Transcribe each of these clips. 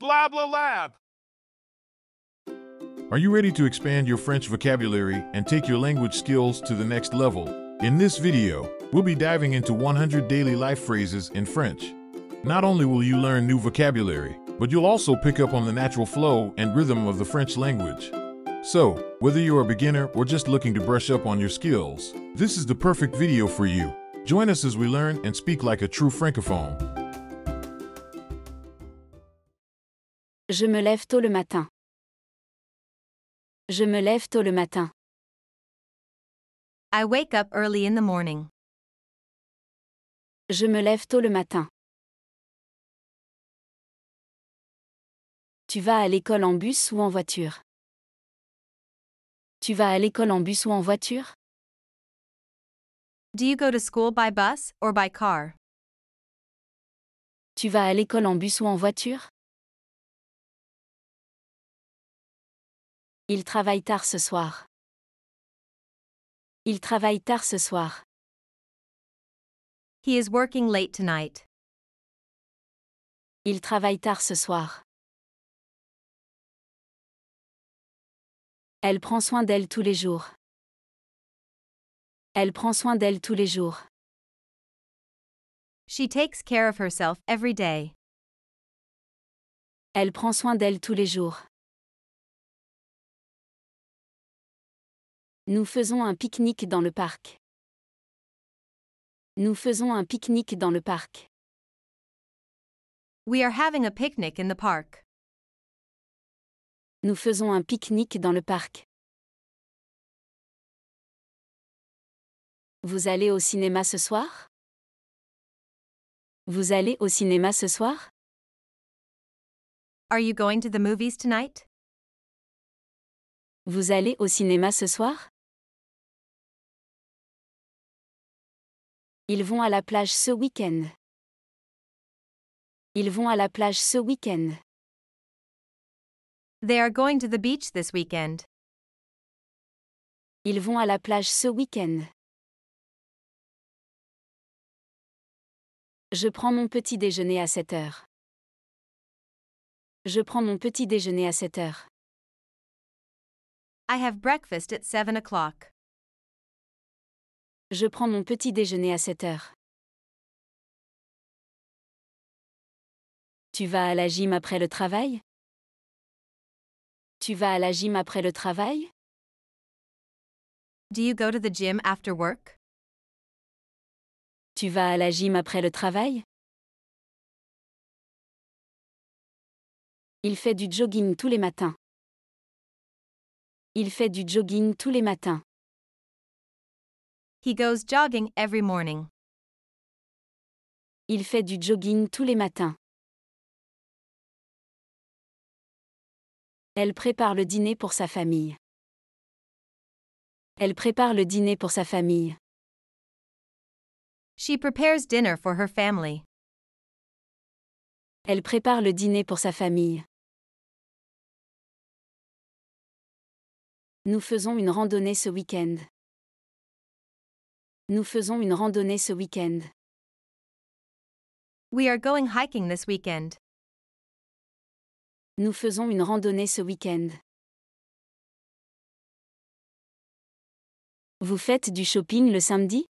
Blah, blah, lab. Are you ready to expand your French vocabulary and take your language skills to the next level? In this video, we'll be diving into 100 daily life phrases in French. Not only will you learn new vocabulary, but you'll also pick up on the natural flow and rhythm of the French language. So, whether you're a beginner or just looking to brush up on your skills, this is the perfect video for you. Join us as we learn and speak like a true Francophone. Je me lève tôt le matin. Je me lève tôt le matin. I wake up early in the morning. Je me lève tôt le matin. Tu vas à l'école en bus ou en voiture Tu vas à l'école en bus ou en voiture Do you go to school by bus or by car Tu vas à l'école en bus ou en voiture Il travaille tard ce soir. Il travaille tard ce soir. He is working late tonight. Il travaille tard ce soir. Elle prend soin d'elle tous les jours. Elle prend soin d'elle tous les jours. She takes care of herself every day. Elle prend soin d'elle tous les jours. Nous faisons un pique-nique dans le parc. Nous faisons un pique-nique dans le parc. We are having a picnic in the park. Nous faisons un pique-nique dans le parc. Vous allez au cinéma ce soir Vous allez au cinéma ce soir Are you going to the movies tonight Vous allez au cinéma ce soir Ils vont à la plage ce week-end. Ils vont à la plage ce week-end. They are going to the beach this weekend. Ils vont à la plage ce week-end. Je prends mon petit déjeuner à 7 heures. Je prends mon petit déjeuner à 7 heures. I have breakfast at 7 o'clock. Je prends mon petit déjeuner à 7 heures. Tu vas à la gym après le travail Tu vas à la gym après le travail Do you go to the gym after work Tu vas à la gym après le travail Il fait du jogging tous les matins. Il fait du jogging tous les matins. He goes jogging every morning. Il fait du jogging tous les matins. Elle prépare le dîner pour sa famille. Elle prépare le dîner pour sa famille. She prepares dinner for her family. Elle prépare le dîner pour sa famille. Nous faisons une randonnée ce week-end. Nous faisons une randonnée ce week-end. We are going hiking this weekend. Nous faisons une randonnée ce week-end. Vous faites du shopping le samedi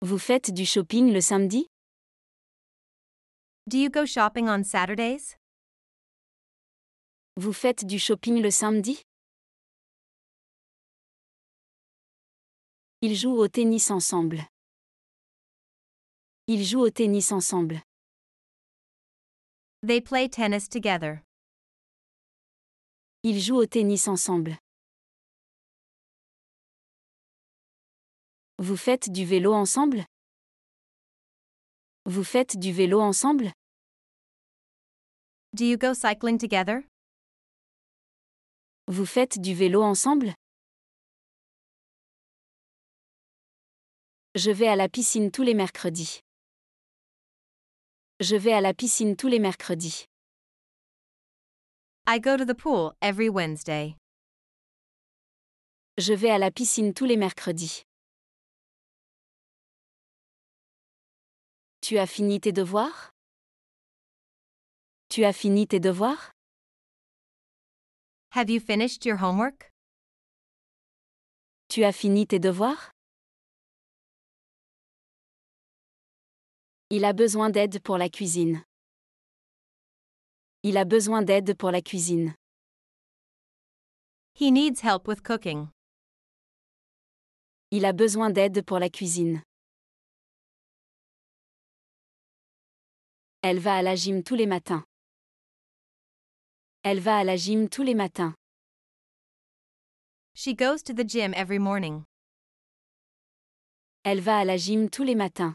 Vous faites du shopping le samedi Do you go shopping on Saturdays Vous faites du shopping le samedi Ils jouent au tennis ensemble. Ils jouent au tennis ensemble. They play tennis together. Ils jouent au tennis ensemble. Vous faites du vélo ensemble Vous faites du vélo ensemble Do you go cycling together Vous faites du vélo ensemble Je vais à la piscine tous les mercredis. Je vais à la piscine tous les mercredis. I go to the pool every Wednesday. Je vais à la piscine tous les mercredis. Tu as fini tes devoirs Tu as fini tes devoirs Have you finished your homework Tu as fini tes devoirs Il a besoin d'aide pour la cuisine. Il a besoin d'aide pour la cuisine. He needs help with cooking. Il a besoin d'aide pour la cuisine. Elle va à la gym tous les matins. Elle va à la gym tous les matins. She goes to the gym every morning. Elle va à la gym tous les matins.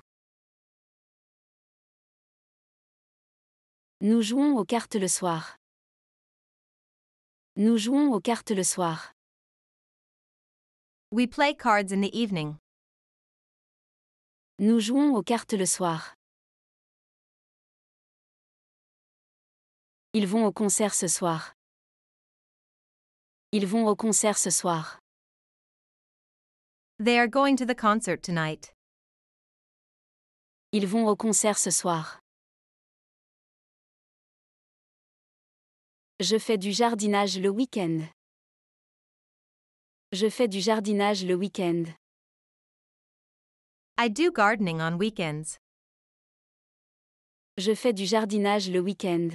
Nous jouons aux cartes le soir. Nous jouons aux cartes le soir. We play cards in the evening. Nous jouons aux cartes le soir. Ils vont au concert ce soir. Ils vont au concert ce soir. They are going to the concert tonight. Ils vont au concert ce soir. Je fais du jardinage le week-end. Je fais du jardinage le week-end. I do gardening on weekends. Je fais du jardinage le week-end.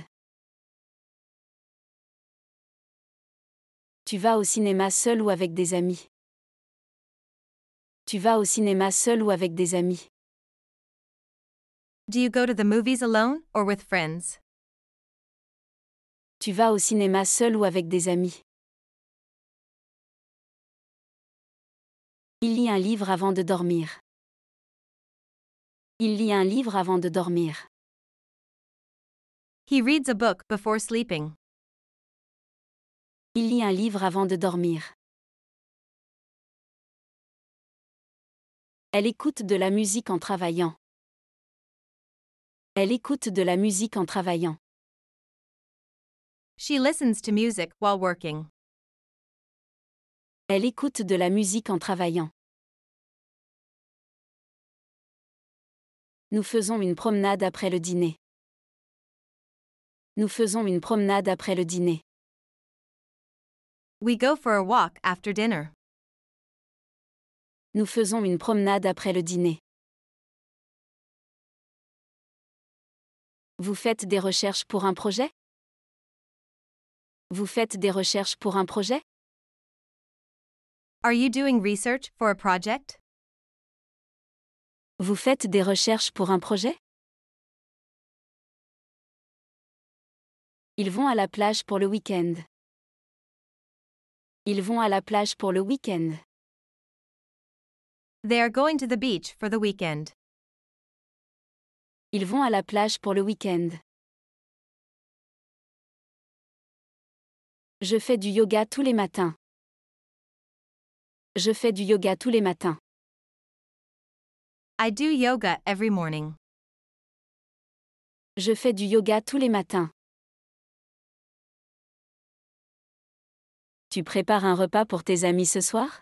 Tu vas au cinéma seul ou avec des amis. Tu vas au cinéma seul ou avec des amis. Do you go to the movies alone or with friends? Tu vas au cinéma seul ou avec des amis Il lit un livre avant de dormir. Il lit un livre avant de dormir. He reads a book before sleeping. Il lit un livre avant de dormir. Elle écoute de la musique en travaillant. Elle écoute de la musique en travaillant. Elle écoute de la musique en travaillant. Nous faisons une promenade après le dîner. Nous faisons une promenade après le dîner. We go for a walk after dinner. Nous faisons une promenade après le dîner. Vous faites des recherches pour un projet vous faites des recherches pour un projet? Are you doing research for a project? Vous faites des recherches pour un projet? Ils vont à la plage pour le week-end. Ils vont à la plage pour le week-end. They are going to the beach for the weekend. Ils vont à la plage pour le week-end. Je fais du yoga tous les matins. Je fais du yoga tous les matins. I do yoga every morning. Je fais du yoga tous les matins. Tu prépares un repas pour tes amis ce soir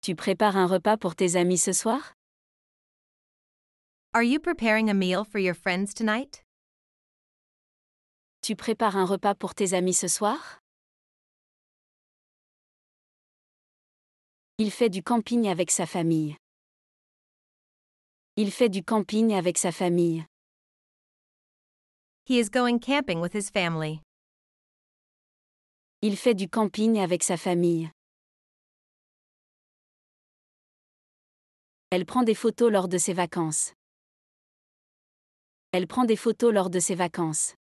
Tu prépares un repas pour tes amis ce soir Are you preparing a meal for your friends tonight tu prépares un repas pour tes amis ce soir Il fait du camping avec sa famille. Il fait du camping avec sa famille. He is going camping with his family. Il fait du camping avec sa famille. Elle prend des photos lors de ses vacances. Elle prend des photos lors de ses vacances.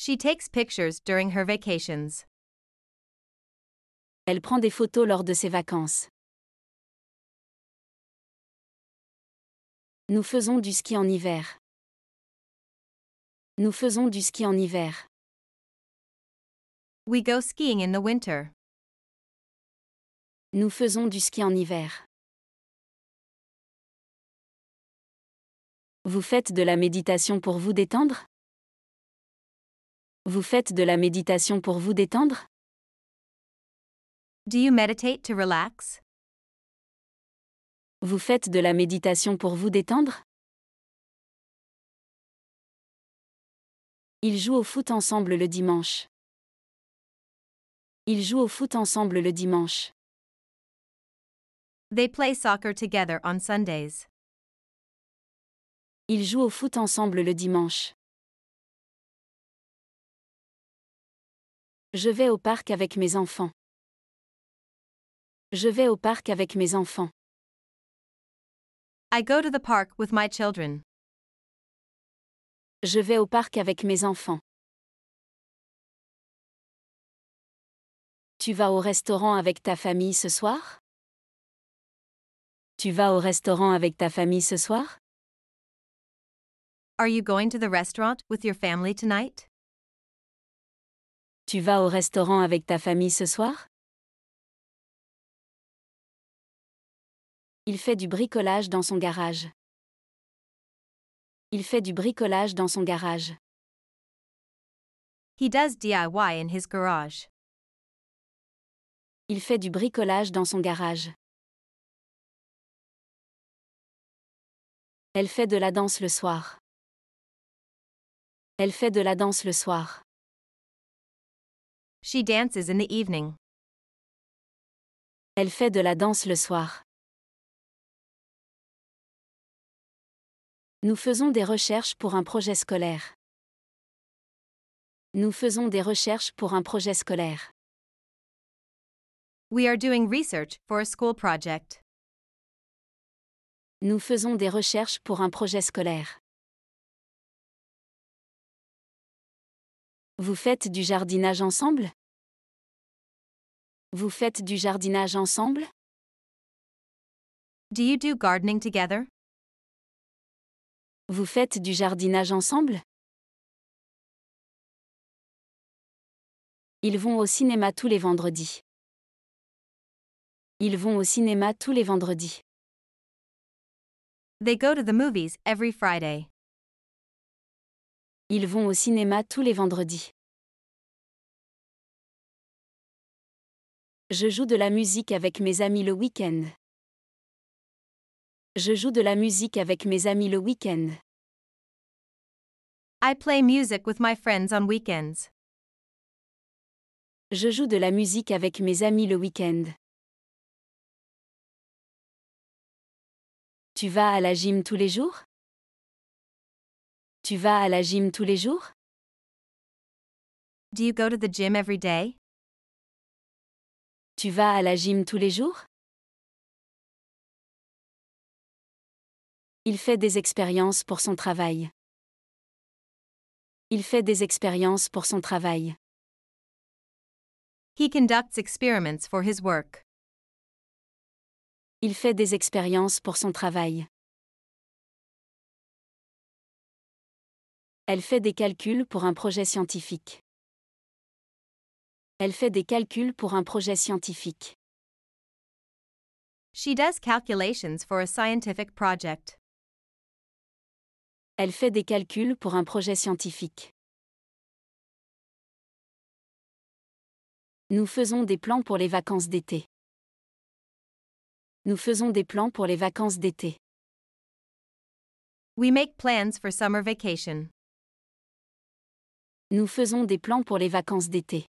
She takes pictures during her vacations. Elle prend des photos lors de ses vacances. Nous faisons du ski en hiver. Nous faisons du ski en hiver. We go skiing in the winter. Nous faisons du ski en hiver. Vous faites de la méditation pour vous détendre vous faites de la méditation pour vous détendre Vous faites de la méditation pour vous détendre Ils jouent au foot ensemble le dimanche. Ils jouent au foot ensemble le dimanche. They play soccer together on Sundays. Ils jouent au foot ensemble le dimanche. Je vais au parc avec mes enfants. Je vais au parc avec mes enfants. I go to the park with my children. Je vais au parc avec mes enfants. Tu vas au restaurant avec ta famille ce soir Tu vas au restaurant avec ta famille ce soir Are you going to the restaurant with your family tonight tu vas au restaurant avec ta famille ce soir Il fait du bricolage dans son garage. Il fait du bricolage dans son garage. He does DIY in his garage. Il fait du bricolage dans son garage. Elle fait de la danse le soir. Elle fait de la danse le soir. She dances in the evening. Elle fait de la danse le soir. Nous faisons des recherches pour un projet scolaire. Nous faisons des recherches pour un projet scolaire. We are doing research for a school project. Nous faisons des recherches pour un projet scolaire. Vous faites du jardinage ensemble Vous faites du jardinage ensemble Do you do gardening together Vous faites du jardinage ensemble Ils vont au cinéma tous les vendredis. Ils vont au cinéma tous les vendredis. They go to the movies every Friday. Ils vont au cinéma tous les vendredis. Je joue de la musique avec mes amis le week-end. Je joue de la musique avec mes amis le week-end. I play music with my friends on Je joue de la musique avec mes amis le week-end. Tu vas à la gym tous les jours tu vas à la gym tous les jours? Tu vas à la gym tous les jours? Il fait des expériences pour son travail. Il fait des expériences pour son travail. He conducts experiments for his work. Il fait des expériences pour son travail. Elle fait des calculs pour un projet scientifique. Elle fait des calculs pour un projet scientifique. She does calculations for a scientific project. Elle fait des calculs pour un projet scientifique. Nous faisons des plans pour les vacances d'été. Nous faisons des plans pour les vacances d'été. We make plans for summer vacation nous faisons des plans pour les vacances d'été.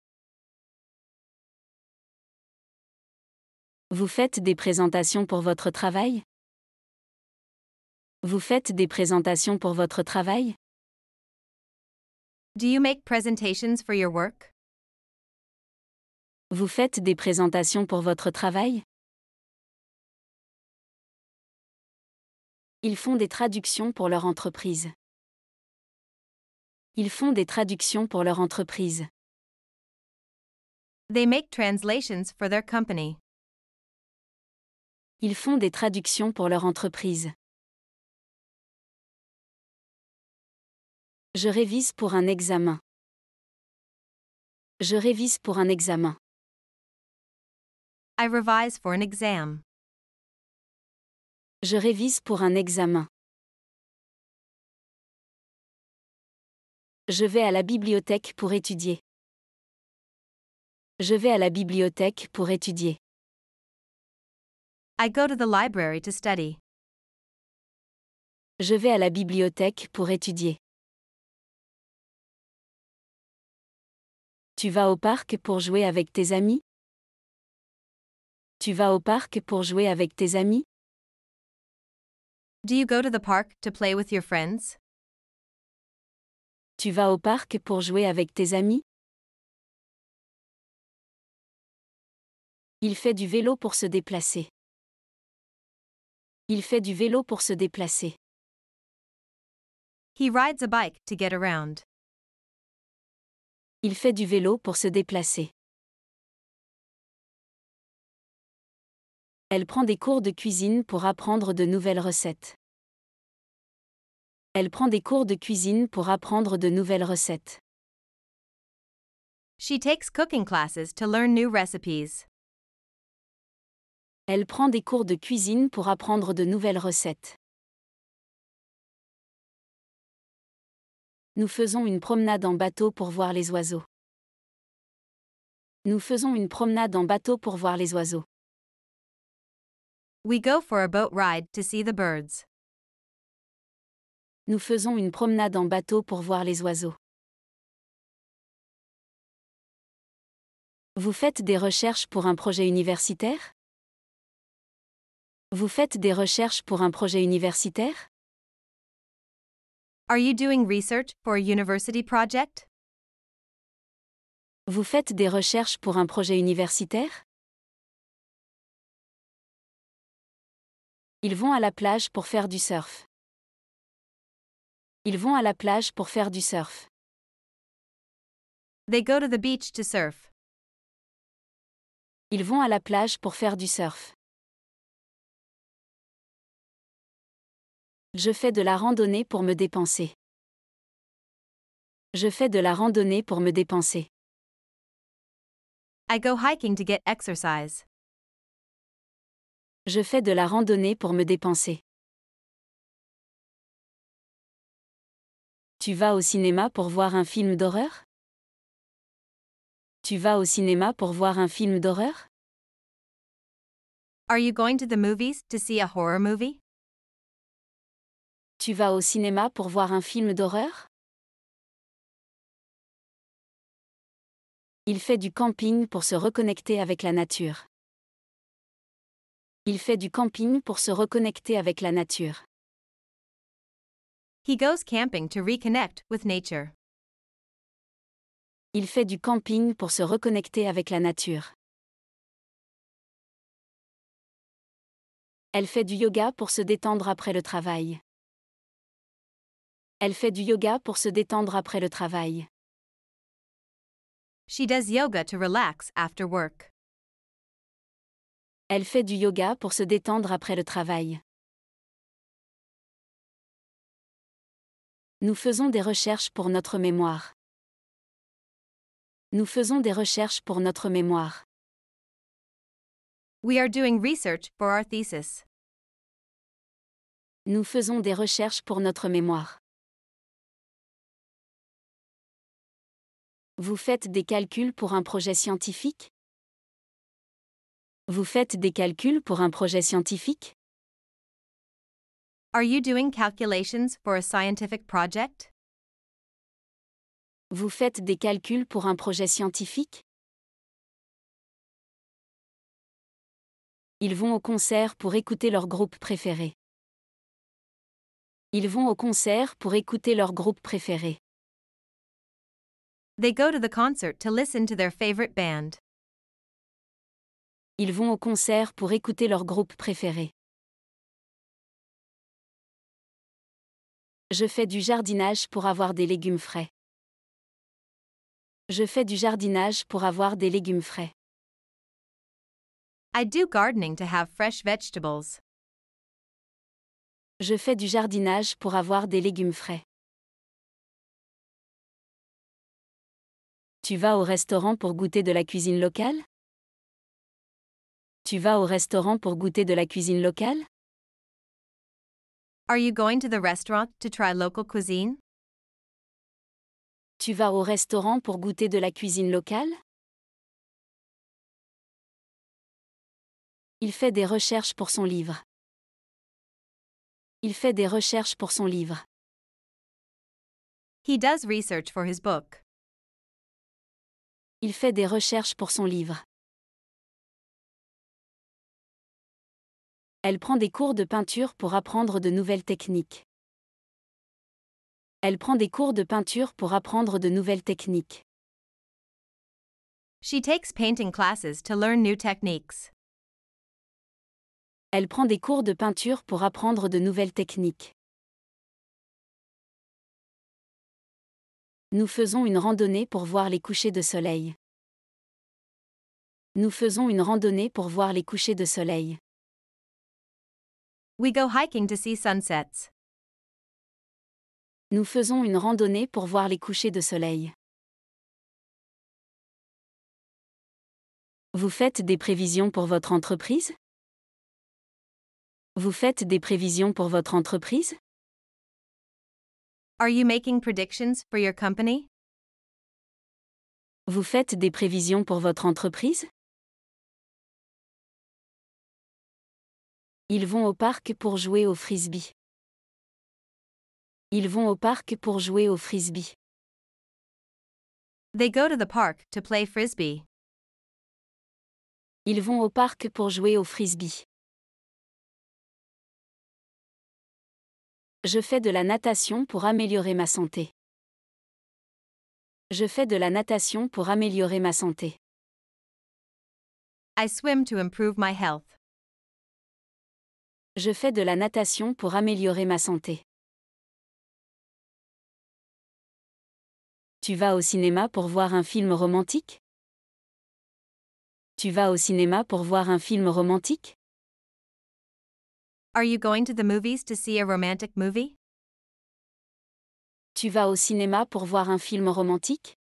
Vous faites des présentations pour votre travail Vous faites des présentations pour votre travail Vous faites des présentations pour votre travail Ils font des traductions pour leur entreprise. Ils font des traductions pour leur entreprise. They make translations for their company. Ils font des traductions pour leur entreprise. Je révise pour un examen. Je révise pour un examen. I revise for an exam. Je révise pour un examen. Je vais à la bibliothèque pour étudier. Je vais à la bibliothèque pour étudier. I go to the library to study. Je vais à la bibliothèque pour étudier. Tu vas au parc pour jouer avec tes amis Tu vas au parc pour jouer avec tes amis Do you go to the park to play with your friends tu vas au parc pour jouer avec tes amis Il fait du vélo pour se déplacer. Il fait du vélo pour se déplacer. He rides a bike to get around. Il fait du vélo pour se déplacer. Elle prend des cours de cuisine pour apprendre de nouvelles recettes elle prend des cours de cuisine pour apprendre de nouvelles recettes. She takes cooking classes to learn new recipes. Elle prend des cours de cuisine pour apprendre de nouvelles recettes. Nous faisons une promenade en bateau pour voir les oiseaux. Nous faisons une promenade en bateau pour voir les oiseaux. We go for a boat ride to see the birds nous faisons une promenade en bateau pour voir les oiseaux. Vous faites des recherches pour un projet universitaire Vous faites des recherches pour un projet universitaire Are you doing research for a university project Vous faites des recherches pour un projet universitaire Ils vont à la plage pour faire du surf. Ils vont à la plage pour faire du surf. beach Ils vont à la plage pour faire du surf. Je fais de la randonnée pour me dépenser. Je fais de la randonnée pour me dépenser. I go hiking to get exercise. Je fais de la randonnée pour me dépenser. Tu vas au cinéma pour voir un film d'horreur Tu vas au cinéma pour voir un film d'horreur Are you going to the movies to see a horror movie Tu vas au cinéma pour voir un film d'horreur Il fait du camping pour se reconnecter avec la nature. Il fait du camping pour se reconnecter avec la nature. He goes camping to reconnect with nature. Il fait du camping pour se reconnecter avec la nature. Elle fait du yoga pour se détendre après le travail. Elle fait du yoga pour se détendre après le travail. She does yoga to relax after work. Elle fait du yoga pour se détendre après le travail. Nous faisons des recherches pour notre mémoire. Nous faisons des recherches pour notre mémoire. We are doing research for our thesis. Nous faisons des recherches pour notre mémoire. Vous faites des calculs pour un projet scientifique Vous faites des calculs pour un projet scientifique vous faites des calculs pour un projet scientifique? Ils vont au concert pour écouter leur groupe préféré. Ils vont au concert pour écouter leur groupe préféré. They go to the concert to listen to their favorite band. Ils vont au concert pour écouter leur groupe préféré. Je fais du jardinage pour avoir des légumes frais. Je fais du jardinage pour avoir des légumes frais. I do gardening to have fresh vegetables. Je fais du jardinage pour avoir des légumes frais. Tu vas au restaurant pour goûter de la cuisine locale Tu vas au restaurant pour goûter de la cuisine locale Are you going to the restaurant to try local cuisine? Tu vas au restaurant pour goûter de la cuisine locale? Il fait des recherches pour son livre. Il fait des recherches pour son livre. He does research for his book. Il fait des recherches pour son livre. elle prend des cours de peinture pour apprendre de nouvelles techniques. Elle prend des cours de peinture pour apprendre de nouvelles techniques. She takes painting classes to learn new techniques. Elle prend des cours de peinture pour apprendre de nouvelles techniques. Nous faisons une randonnée pour voir les couchers de soleil. Nous faisons une randonnée pour voir les couchers de soleil. We go hiking to see sunsets. Nous faisons une randonnée pour voir les couchers de soleil. Vous faites des prévisions pour votre entreprise Vous faites des prévisions pour votre entreprise Are you making predictions for your company Vous faites des prévisions pour votre entreprise Ils vont au parc pour jouer au frisbee. Ils vont au parc pour jouer au frisbee. They go to the park to play frisbee. Ils vont au parc pour jouer au frisbee. Je fais de la natation pour améliorer ma santé. Je fais de la natation pour améliorer ma santé. I swim to improve my health. Je fais de la natation pour améliorer ma santé. Tu vas au cinéma pour voir un film romantique Tu vas au cinéma pour voir un film romantique Are you going to the movies to see a romantic movie Tu vas au cinéma pour voir un film romantique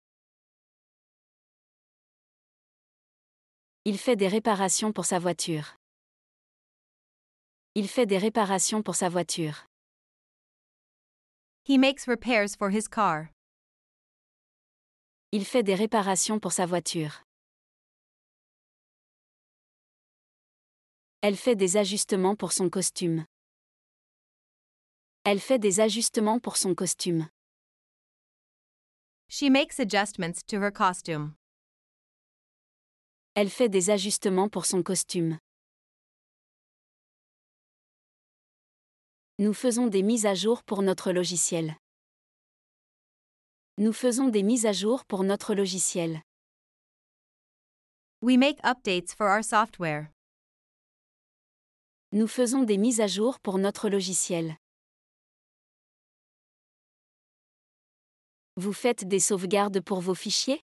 Il fait des réparations pour sa voiture. Il fait des réparations pour sa voiture. makes repairs for his car. Il fait des réparations pour sa voiture. Elle fait des ajustements pour son costume. Elle fait des ajustements pour son costume. She makes adjustments to her costume. Elle fait des ajustements pour son costume. Nous faisons des mises à jour pour notre logiciel. Nous faisons des mises à jour pour notre logiciel. We make updates for our software. Nous faisons des mises à jour pour notre logiciel. Vous faites des sauvegardes pour vos fichiers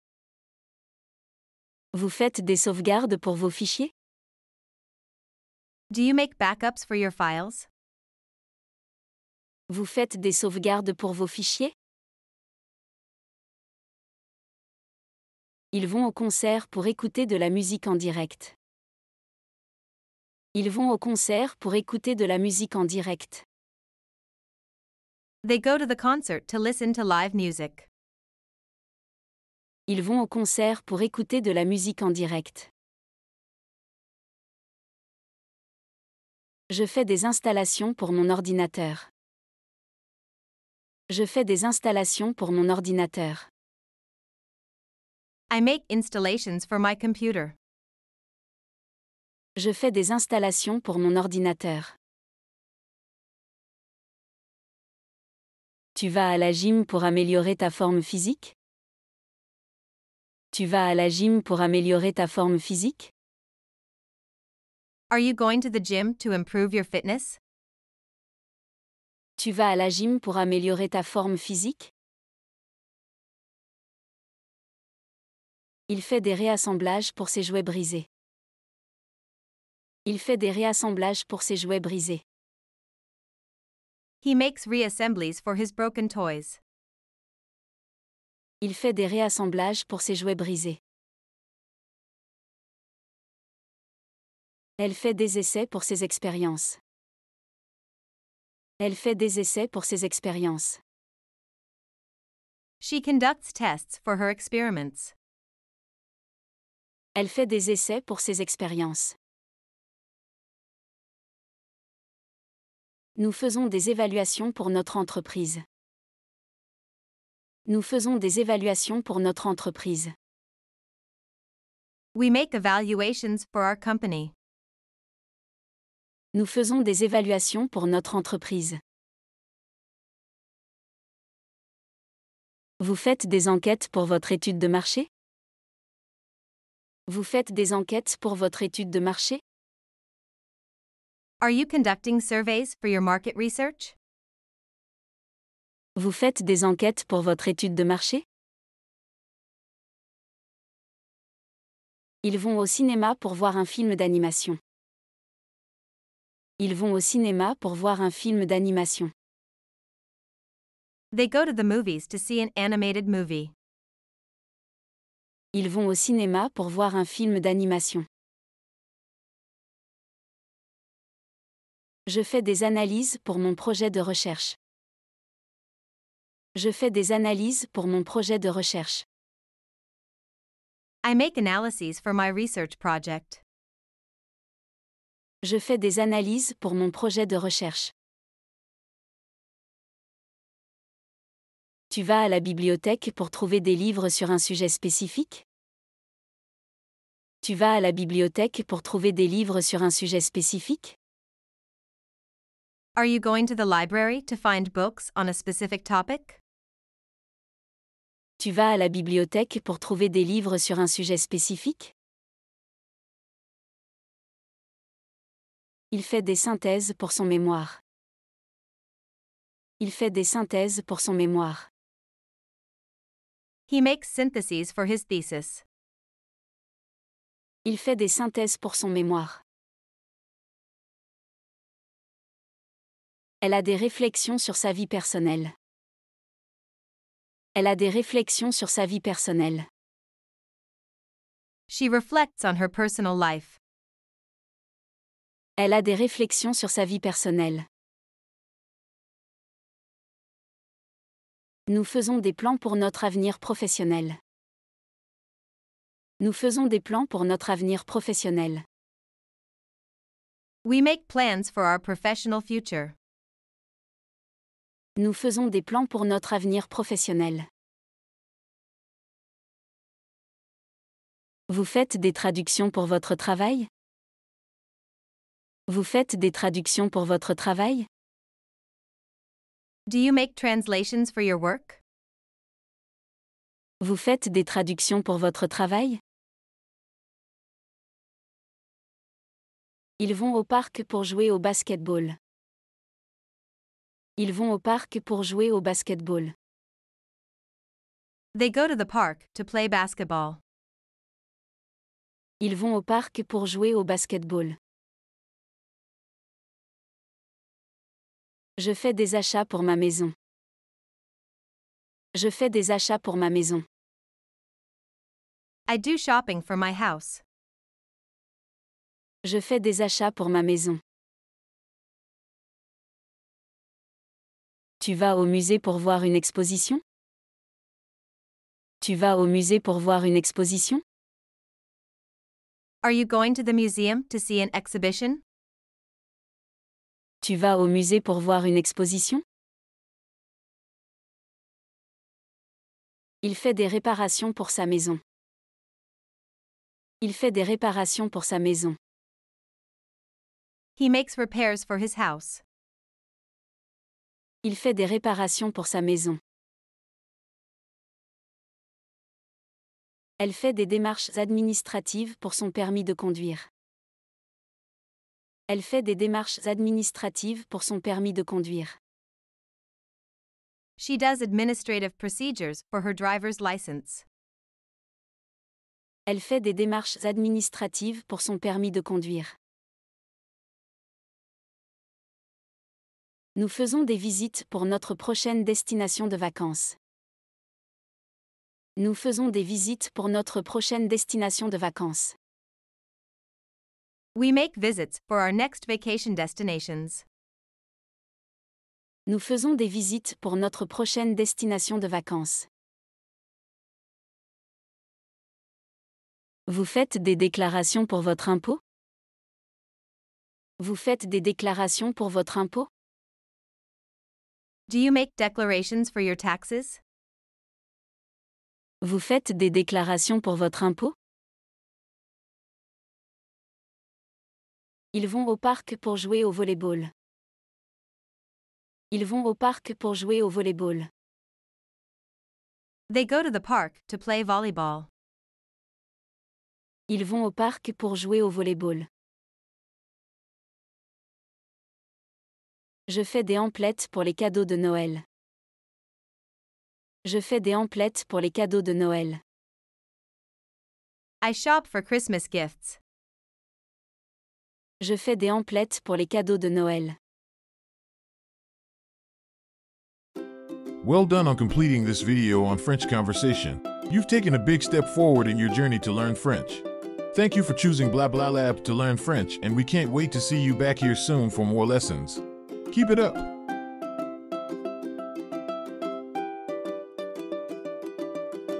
Vous faites des sauvegardes pour vos fichiers Do you make backups for your files vous faites des sauvegardes pour vos fichiers Ils vont au concert pour écouter de la musique en direct. Ils vont au concert pour écouter de la musique en direct. They go to the concert to listen to live music. Ils vont au concert pour écouter de la musique en direct. Je fais des installations pour mon ordinateur. Je fais des installations pour mon ordinateur. I make Je fais des installations pour mon ordinateur. Tu vas à la gym pour améliorer ta forme physique Tu vas à la gym pour améliorer ta forme physique Are you going to the gym to improve your fitness tu vas à la gym pour améliorer ta forme physique Il fait des réassemblages pour ses jouets brisés. Il fait des réassemblages pour ses jouets brisés. He makes reassemblies for his broken toys. Il fait des réassemblages pour ses jouets brisés. Elle fait des essais pour ses expériences. Elle fait des essais pour ses expériences. She conducts tests for her experiments. Elle fait des essais pour ses expériences. Nous faisons des évaluations pour notre entreprise. Nous faisons des évaluations pour notre entreprise. We make evaluations for our company nous faisons des évaluations pour notre entreprise. Vous faites des enquêtes pour votre étude de marché Vous faites des enquêtes pour votre étude de marché Are you conducting surveys for your market research Vous faites des enquêtes pour votre étude de marché Ils vont au cinéma pour voir un film d'animation. Ils vont au cinéma pour voir un film d'animation. They go to the movies to see an animated movie. Ils vont au cinéma pour voir un film d'animation. Je fais des analyses pour mon projet de recherche. Je fais des analyses pour mon projet de recherche. I make analyses for my research project. Je fais des analyses pour mon projet de recherche. Tu vas à la bibliothèque pour trouver des livres sur un sujet spécifique Tu vas à la bibliothèque pour trouver des livres sur un sujet spécifique Are you going to the library to find books on a specific topic Tu vas à la bibliothèque pour trouver des livres sur un sujet spécifique Il fait des synthèses pour son mémoire. Il fait des synthèses pour son mémoire. He makes syntheses for his thesis. Il fait des synthèses pour son mémoire. Elle a des réflexions sur sa vie personnelle. Elle a des réflexions sur sa vie personnelle. She reflects on her personal life elle a des réflexions sur sa vie personnelle. Nous faisons des plans pour notre avenir professionnel. Nous faisons des plans pour notre avenir professionnel. We make plans for our professional future. Nous faisons des plans pour notre avenir professionnel. Vous faites des traductions pour votre travail vous faites des traductions pour votre travail? Vous faites des traductions pour votre travail? Ils vont au parc pour jouer au basketball. Ils vont au parc pour jouer au basketball. They go to the park to play basketball. Ils vont au parc pour jouer au basketball. Je fais des achats pour ma maison. Je fais des achats pour ma maison. I do shopping for my house. Je fais des achats pour ma maison. Tu vas au musée pour voir une exposition Tu vas au musée pour voir une exposition Are you going to the museum to see an exhibition tu vas au musée pour voir une exposition Il fait des réparations pour sa maison. Il fait des réparations pour sa maison. Il fait des réparations pour sa maison. Elle fait des démarches administratives pour son permis de conduire elle fait des démarches administratives pour son permis de conduire. She does administrative procedures for her driver's license. Elle fait des démarches administratives pour son permis de conduire. Nous faisons des visites pour notre prochaine destination de vacances. Nous faisons des visites pour notre prochaine destination de vacances. We make visits for our next vacation destinations. Nous faisons des visites pour notre prochaine destination de vacances. Vous faites des déclarations pour votre impôt Vous faites des déclarations pour votre impôt Do you make declarations for your taxes Vous faites des déclarations pour votre impôt Ils vont au parc pour jouer au volleyball. Ils vont au parc pour jouer au volleyball. They go to the park to play volleyball. Ils vont au parc pour jouer au volleyball. Je fais des emplettes pour les cadeaux de Noël. Je fais des emplettes pour les cadeaux de Noël. I shop for Christmas gifts. Je fais des emplettes pour les cadeaux de Noël. Well done on completing this video on French conversation. You've taken a big step forward in your journey to learn French. Thank you for choosing Blah Blah Lab to learn French, and we can't wait to see you back here soon for more lessons. Keep it up!